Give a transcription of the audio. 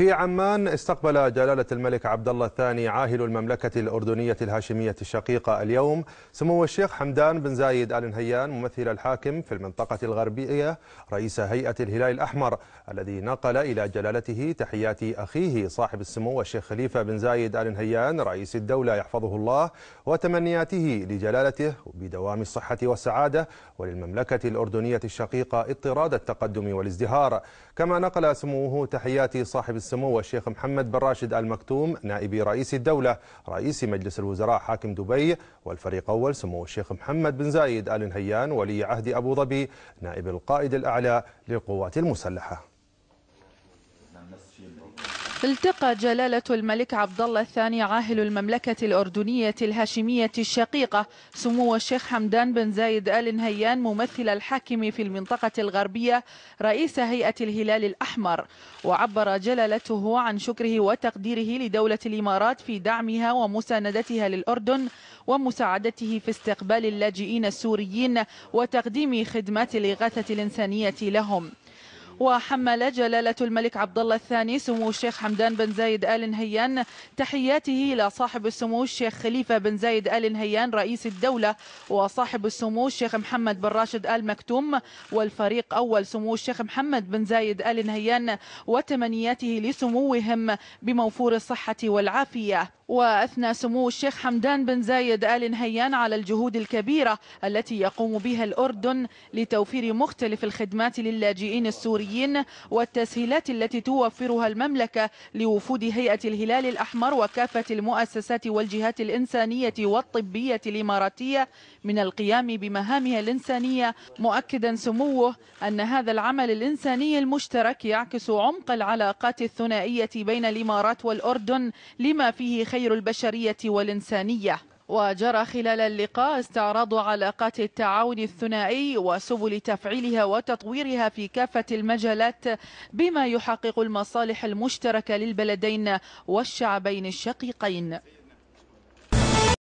في عمان استقبل جلالة الملك عبد الله الثاني عاهل المملكة الأردنية الهاشمية الشقيقة اليوم سمو الشيخ حمدان بن زايد آل نهيان ممثل الحاكم في المنطقة الغربية رئيس هيئة الهلال الأحمر الذي نقل إلى جلالته تحيات أخيه صاحب السمو الشيخ خليفة بن زايد آل نهيان رئيس الدولة يحفظه الله وتمنياته لجلالته بدوام الصحة والسعادة وللمملكة الأردنية الشقيقة اضطراد التقدم والازدهار كما نقل سموه تحيات صاحب السمو الشيخ محمد بن راشد المكتوم نائب رئيس الدولة رئيس مجلس الوزراء حاكم دبي والفريق أول سمو الشيخ محمد بن زايد آل نهيان ولي عهد أبو ظبي نائب القائد الأعلى للقوات المسلحة التقى جلالة الملك عبد الله الثاني عاهل المملكة الأردنية الهاشمية الشقيقة سمو الشيخ حمدان بن زايد آل نهيان ممثل الحاكم في المنطقة الغربية رئيس هيئة الهلال الأحمر وعبر جلالته عن شكره وتقديره لدولة الإمارات في دعمها ومساندتها للأردن ومساعدته في استقبال اللاجئين السوريين وتقديم خدمات الإغاثة الإنسانية لهم وحمل جلالة الملك عبد الله الثاني سمو الشيخ حمدان بن زايد آل نهيان تحياته إلى صاحب السمو الشيخ خليفة بن زايد آل نهيان رئيس الدولة وصاحب السمو الشيخ محمد بن راشد آل مكتوم والفريق أول سمو الشيخ محمد بن زايد آل نهيان وتمنياته لسموهم بموفور الصحة والعافية وأثنى سمو الشيخ حمدان بن زايد آل نهيان على الجهود الكبيرة التي يقوم بها الأردن لتوفير مختلف الخدمات للاجئين السوريين الدوليين والتسهيلات التي توفرها المملكة لوفود هيئة الهلال الأحمر وكافة المؤسسات والجهات الإنسانية والطبية الإماراتية من القيام بمهامها الإنسانية مؤكدا سموه أن هذا العمل الإنساني المشترك يعكس عمق العلاقات الثنائية بين الإمارات والأردن لما فيه خير البشرية والإنسانية وجرى خلال اللقاء استعراض علاقات التعاون الثنائي وسبل تفعيلها وتطويرها في كافة المجالات بما يحقق المصالح المشتركة للبلدين والشعبين الشقيقين